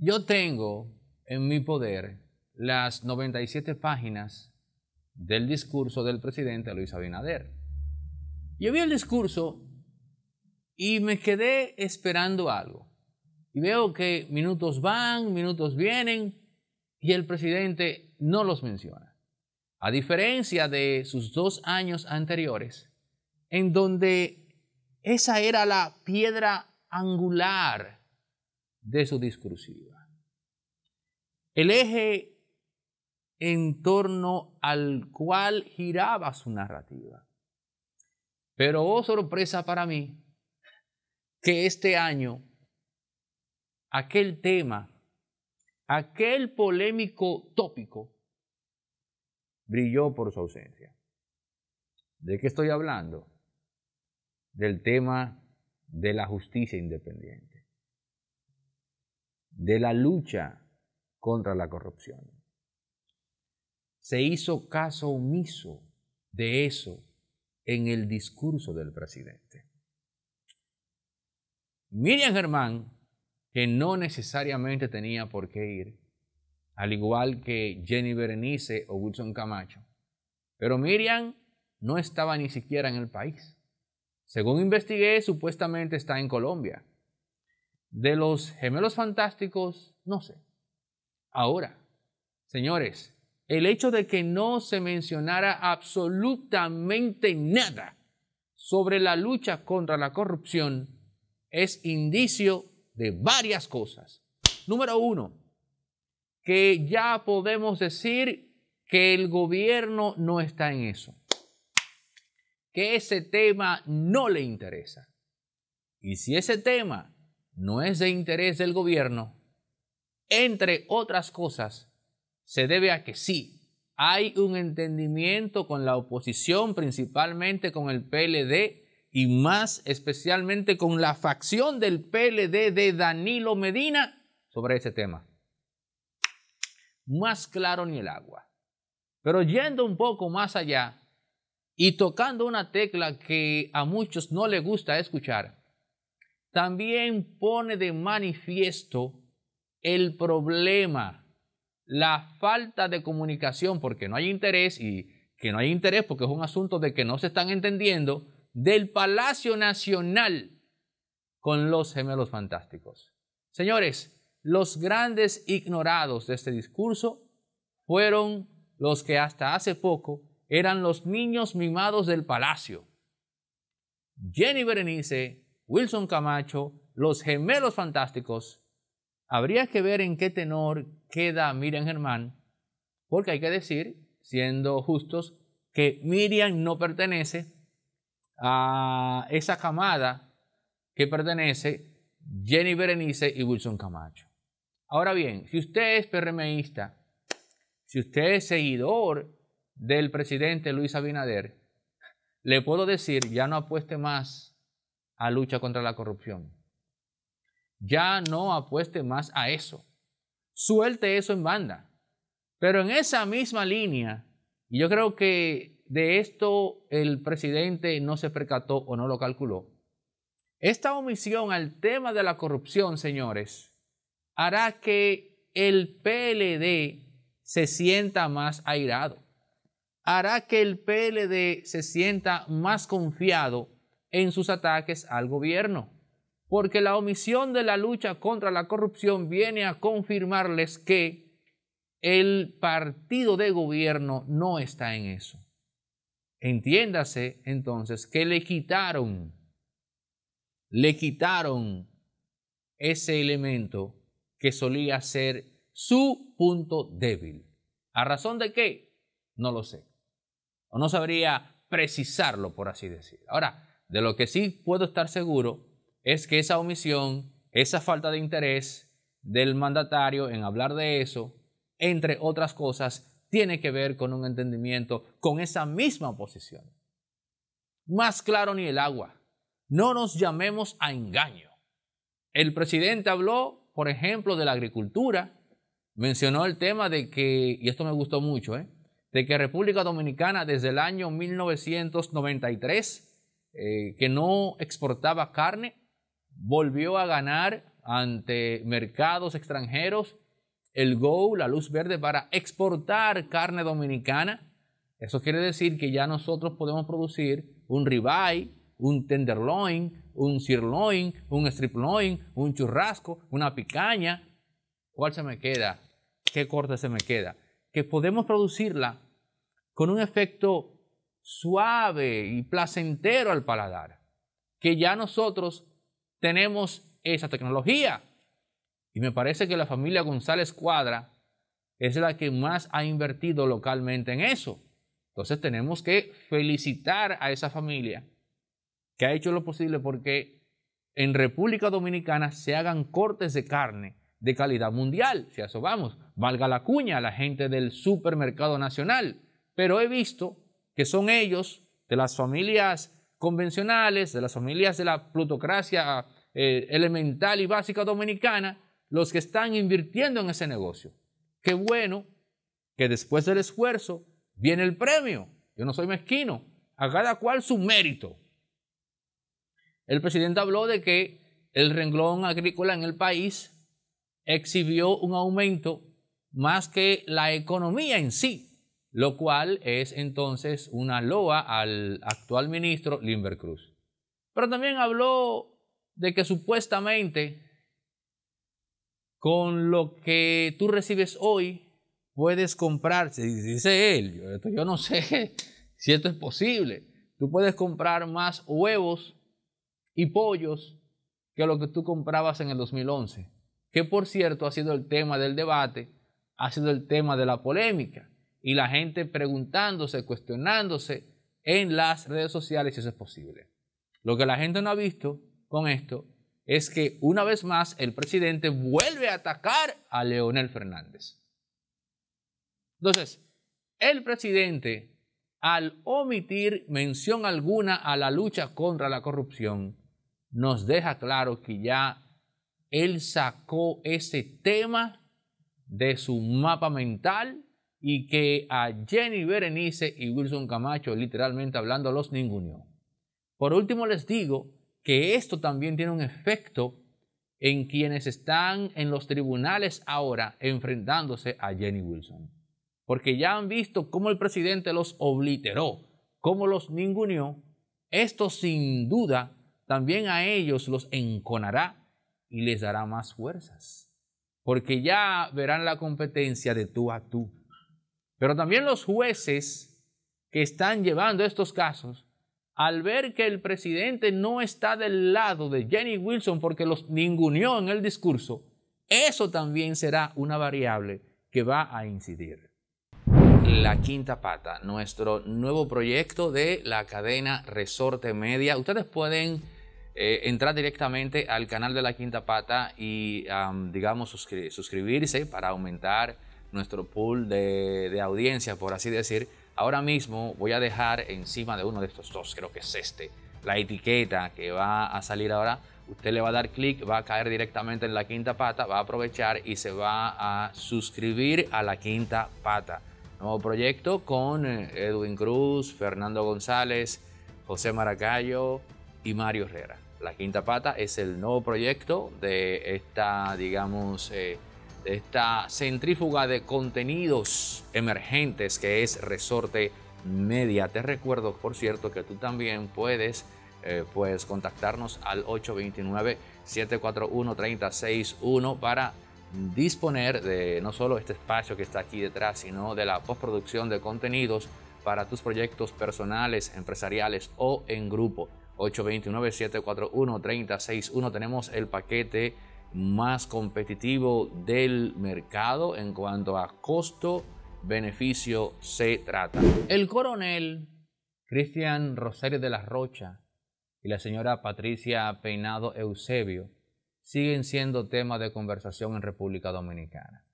Yo tengo en mi poder las 97 páginas del discurso del presidente Luis Abinader. Yo vi el discurso y me quedé esperando algo. Y veo que minutos van, minutos vienen y el presidente no los menciona. A diferencia de sus dos años anteriores, en donde esa era la piedra angular de su discursiva. El eje en torno al cual giraba su narrativa. Pero oh sorpresa para mí que este año aquel tema, aquel polémico tópico, brilló por su ausencia. ¿De qué estoy hablando? Del tema de la justicia independiente de la lucha contra la corrupción. Se hizo caso omiso de eso en el discurso del presidente. Miriam Germán, que no necesariamente tenía por qué ir, al igual que Jenny Berenice o Wilson Camacho, pero Miriam no estaba ni siquiera en el país. Según investigué, supuestamente está en Colombia. De los gemelos fantásticos, no sé. Ahora, señores, el hecho de que no se mencionara absolutamente nada sobre la lucha contra la corrupción es indicio de varias cosas. Número uno, que ya podemos decir que el gobierno no está en eso, que ese tema no le interesa. Y si ese tema no es de interés del gobierno, entre otras cosas, se debe a que sí, hay un entendimiento con la oposición, principalmente con el PLD y más especialmente con la facción del PLD de Danilo Medina sobre ese tema. Más claro ni el agua. Pero yendo un poco más allá y tocando una tecla que a muchos no les gusta escuchar, también pone de manifiesto el problema, la falta de comunicación, porque no hay interés y que no hay interés porque es un asunto de que no se están entendiendo, del Palacio Nacional con los gemelos fantásticos. Señores, los grandes ignorados de este discurso fueron los que hasta hace poco eran los niños mimados del palacio. Jenny Berenice Wilson Camacho, los gemelos fantásticos. Habría que ver en qué tenor queda Miriam Germán, porque hay que decir, siendo justos, que Miriam no pertenece a esa camada que pertenece Jenny Berenice y Wilson Camacho. Ahora bien, si usted es PRMista, si usted es seguidor del presidente Luis Abinader, le puedo decir, ya no apueste más a lucha contra la corrupción. Ya no apueste más a eso. Suelte eso en banda. Pero en esa misma línea, y yo creo que de esto el presidente no se percató o no lo calculó, esta omisión al tema de la corrupción, señores, hará que el PLD se sienta más airado, hará que el PLD se sienta más confiado en sus ataques al gobierno, porque la omisión de la lucha contra la corrupción viene a confirmarles que el partido de gobierno no está en eso. Entiéndase entonces que le quitaron, le quitaron ese elemento que solía ser su punto débil. ¿A razón de qué? No lo sé. O no sabría precisarlo, por así decir. Ahora, de lo que sí puedo estar seguro es que esa omisión, esa falta de interés del mandatario en hablar de eso, entre otras cosas, tiene que ver con un entendimiento con esa misma oposición. Más claro ni el agua. No nos llamemos a engaño. El presidente habló, por ejemplo, de la agricultura, mencionó el tema de que, y esto me gustó mucho, ¿eh? de que República Dominicana desde el año 1993 eh, que no exportaba carne, volvió a ganar ante mercados extranjeros el go, la luz verde para exportar carne dominicana. Eso quiere decir que ya nosotros podemos producir un ribeye, un tenderloin, un sirloin, un strip loin, un churrasco, una picaña. ¿Cuál se me queda? ¿Qué corte se me queda? Que podemos producirla con un efecto suave y placentero al paladar, que ya nosotros tenemos esa tecnología. Y me parece que la familia González Cuadra es la que más ha invertido localmente en eso. Entonces tenemos que felicitar a esa familia que ha hecho lo posible porque en República Dominicana se hagan cortes de carne de calidad mundial, si a eso vamos, valga la cuña a la gente del supermercado nacional. Pero he visto que son ellos, de las familias convencionales, de las familias de la plutocracia eh, elemental y básica dominicana, los que están invirtiendo en ese negocio. Qué bueno que después del esfuerzo viene el premio. Yo no soy mezquino. A cada cual su mérito. El presidente habló de que el renglón agrícola en el país exhibió un aumento más que la economía en sí lo cual es entonces una loa al actual ministro Limber Cruz. Pero también habló de que supuestamente con lo que tú recibes hoy puedes comprar, dice él, yo, yo no sé si esto es posible, tú puedes comprar más huevos y pollos que lo que tú comprabas en el 2011, que por cierto ha sido el tema del debate, ha sido el tema de la polémica y la gente preguntándose, cuestionándose en las redes sociales si eso es posible. Lo que la gente no ha visto con esto es que una vez más el presidente vuelve a atacar a Leonel Fernández. Entonces, el presidente, al omitir mención alguna a la lucha contra la corrupción, nos deja claro que ya él sacó ese tema de su mapa mental y que a Jenny Berenice y Wilson Camacho literalmente hablando los ningunió. Por último les digo que esto también tiene un efecto en quienes están en los tribunales ahora enfrentándose a Jenny Wilson. Porque ya han visto cómo el presidente los obliteró, cómo los ningunió. Esto sin duda también a ellos los enconará y les dará más fuerzas. Porque ya verán la competencia de tú a tú. Pero también los jueces que están llevando estos casos, al ver que el presidente no está del lado de Jenny Wilson porque los ninguneó en el discurso, eso también será una variable que va a incidir. La quinta pata, nuestro nuevo proyecto de la cadena Resorte Media. Ustedes pueden eh, entrar directamente al canal de la quinta pata y, digamos, suscribirse para aumentar nuestro pool de, de audiencia, por así decir, ahora mismo voy a dejar encima de uno de estos dos, creo que es este, la etiqueta que va a salir ahora usted le va a dar clic, va a caer directamente en la quinta pata, va a aprovechar y se va a suscribir a la quinta pata. Nuevo proyecto con eh, Edwin Cruz, Fernando González, José Maracayo y Mario Herrera. La quinta pata es el nuevo proyecto de esta, digamos, eh, esta centrífuga de contenidos emergentes que es Resorte Media. Te recuerdo, por cierto, que tú también puedes eh, pues, contactarnos al 829 741 361 para disponer de no solo este espacio que está aquí detrás, sino de la postproducción de contenidos para tus proyectos personales, empresariales o en grupo. 829-741-3061 tenemos el paquete más competitivo del mercado en cuanto a costo-beneficio se trata. El coronel Cristian Rosario de la Rocha y la señora Patricia Peinado Eusebio siguen siendo tema de conversación en República Dominicana.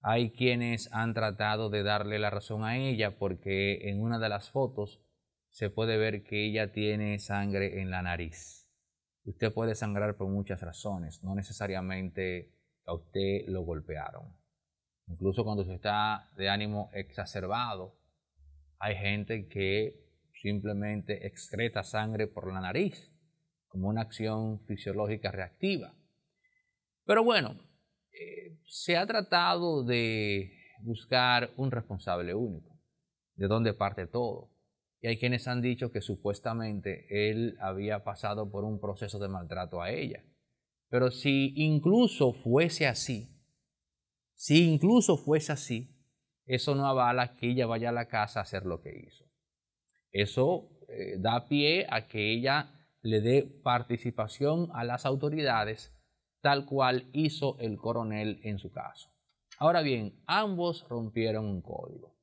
Hay quienes han tratado de darle la razón a ella porque en una de las fotos se puede ver que ella tiene sangre en la nariz. Usted puede sangrar por muchas razones, no necesariamente a usted lo golpearon. Incluso cuando se está de ánimo exacerbado, hay gente que simplemente excreta sangre por la nariz, como una acción fisiológica reactiva. Pero bueno, eh, se ha tratado de buscar un responsable único, de dónde parte todo. Y hay quienes han dicho que supuestamente él había pasado por un proceso de maltrato a ella. Pero si incluso fuese así, si incluso fuese así, eso no avala que ella vaya a la casa a hacer lo que hizo. Eso eh, da pie a que ella le dé participación a las autoridades, tal cual hizo el coronel en su caso. Ahora bien, ambos rompieron un código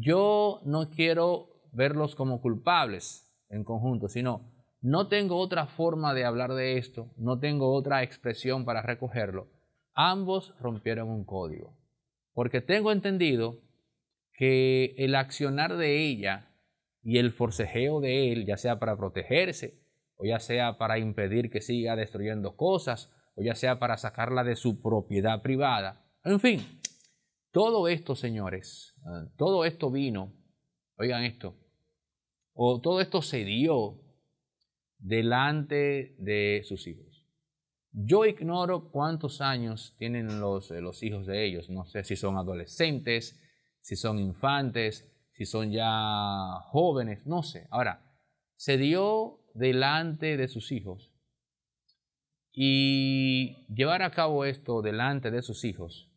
yo no quiero verlos como culpables en conjunto, sino no tengo otra forma de hablar de esto, no tengo otra expresión para recogerlo. Ambos rompieron un código, porque tengo entendido que el accionar de ella y el forcejeo de él, ya sea para protegerse, o ya sea para impedir que siga destruyendo cosas, o ya sea para sacarla de su propiedad privada, en fin, todo esto, señores, ah, todo esto vino, oigan esto, o todo esto se dio delante de sus hijos. Yo ignoro cuántos años tienen eh, los, hijos de ellos, no sé si son adolescentes, si son infantes, si son ya jóvenes, no sé. Ahora, se dio delante de sus hijos. Y llevar a cabo esto delante de sus hijos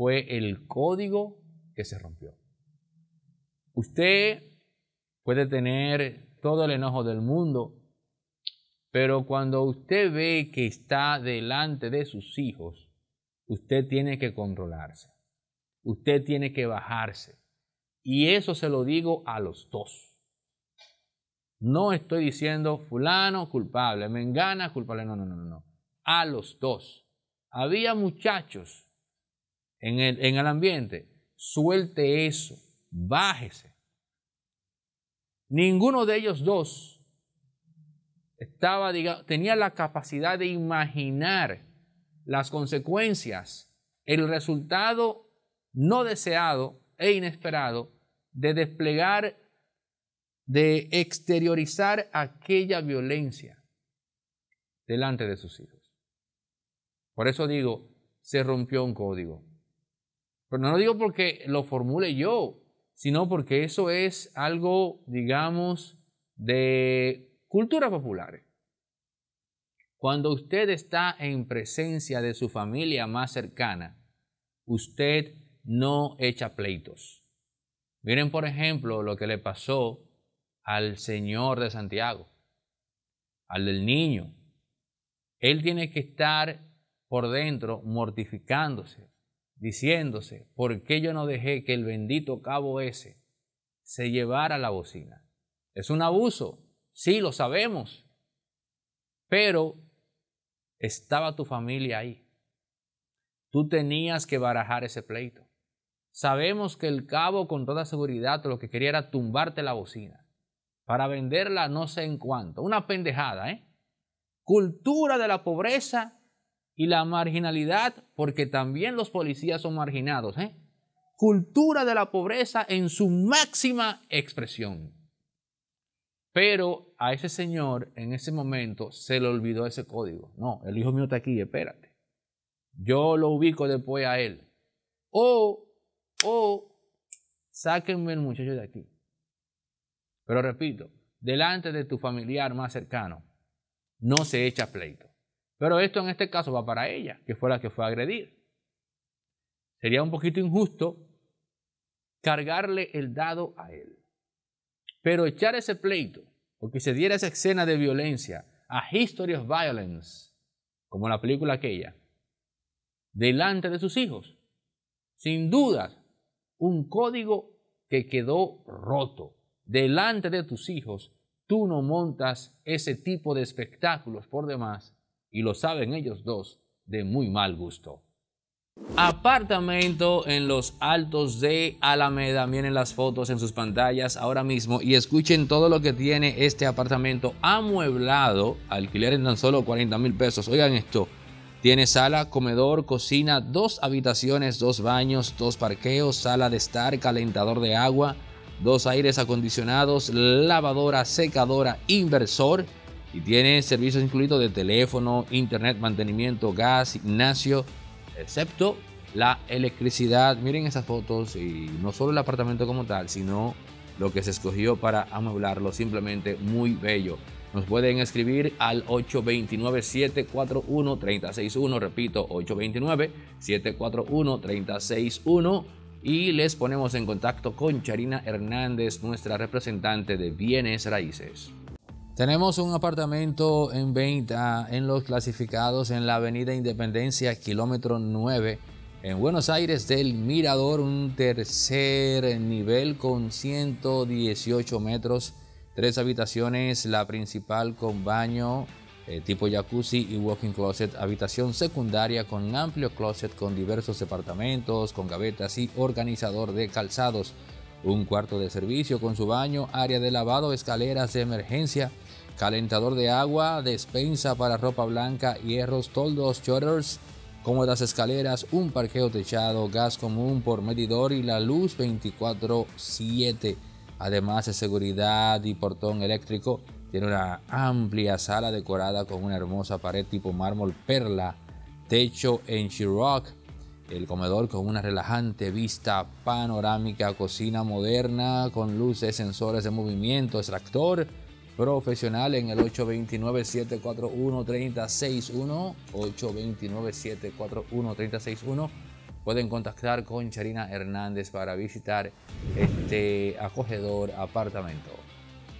fue el código que se rompió. Usted puede tener todo el enojo del mundo, pero cuando usted ve que está delante de sus hijos, usted tiene que controlarse, usted tiene que bajarse. Y eso se lo digo a los dos. No estoy diciendo fulano culpable, me culpable, no, no, no, no. A los dos. Había muchachos en el, ambiente, suelte eso, bájese. Ninguno de ellos dos estaba, tenía la capacidad de imaginar las consecuencias, el resultado no deseado e inesperado de desplegar, de exteriorizar aquella violencia delante de sus hijos. Por eso digo, se rompió un código. Pero no lo digo porque lo formule yo, sino porque eso es algo, digamos, de cultura popular. Cuando usted está en presencia de su familia más cercana, usted no echa pleitos. Miren, por ejemplo, lo que le pasó al Señor de Santiago, al del niño. Él tiene que estar por dentro mortificándose, diciéndose, ¿por qué yo no dejé que el bendito cabo ese se llevara la bocina? Es un abuso, sí, lo sabemos, pero estaba tu familia ahí. Tú tenías que barajar ese pleito. Sabemos que el cabo con toda seguridad lo que quería era tumbarte la bocina para venderla no sé en cuánto. Una pendejada, ¿eh? Cultura de la pobreza y la marginalidad, porque también los policías son marginados. ¿eh? Cultura de la pobreza en su máxima expresión. Pero a ese señor en ese momento se le olvidó ese código. No, el hijo mío está aquí, espérate. Yo lo ubico después a él. O, o, sáquenme el muchacho de aquí. Pero repito, delante de tu familiar más cercano, no se echa pleito. Pero esto en este caso va para ella, que fue la que fue agredida. Sería un poquito injusto cargarle el dado a él. Pero echar ese pleito o que se diera esa escena de violencia a History of Violence, como la película aquella, delante de sus hijos, sin duda, un código que quedó roto. Delante de tus hijos, tú no montas ese tipo de espectáculos por demás y lo saben ellos dos de muy mal gusto. Apartamento en los altos de Alameda. Miren las fotos en sus pantallas ahora mismo y escuchen todo lo que tiene este apartamento amueblado. Alquiler en tan solo 40 mil pesos. Oigan esto. Tiene sala, comedor, cocina, dos habitaciones, dos baños, dos parqueos, sala de estar, calentador de agua, dos aires acondicionados, lavadora, secadora, inversor y tiene servicios incluidos de teléfono, internet, mantenimiento, gas, gimnasio, excepto la electricidad. Miren esas fotos y no solo el apartamento como tal, sino lo que se escogió para amueblarlo, simplemente muy bello. Nos pueden escribir al 829-741-361, repito, 829-741-361 y les ponemos en contacto con Charina Hernández, nuestra representante de bienes raíces. Tenemos un apartamento en venta en los clasificados en la Avenida Independencia, kilómetro 9, en Buenos Aires del Mirador, un tercer nivel con 118 metros, tres habitaciones, la principal con baño eh, tipo jacuzzi y walking closet, habitación secundaria con amplio closet con diversos departamentos, con gavetas y organizador de calzados un cuarto de servicio con su baño, área de lavado, escaleras de emergencia, calentador de agua, despensa para ropa blanca, hierros, toldos, shutters, cómodas escaleras, un parqueo techado, gas común por medidor y la luz 24/7. Además de seguridad y portón eléctrico, tiene una amplia sala decorada con una hermosa pared tipo mármol perla, techo en Chiroc el comedor con una relajante vista panorámica, cocina moderna con luces, sensores de movimiento, extractor profesional en el 829 741 361 829 741 361 Pueden contactar con Charina Hernández para visitar este acogedor apartamento.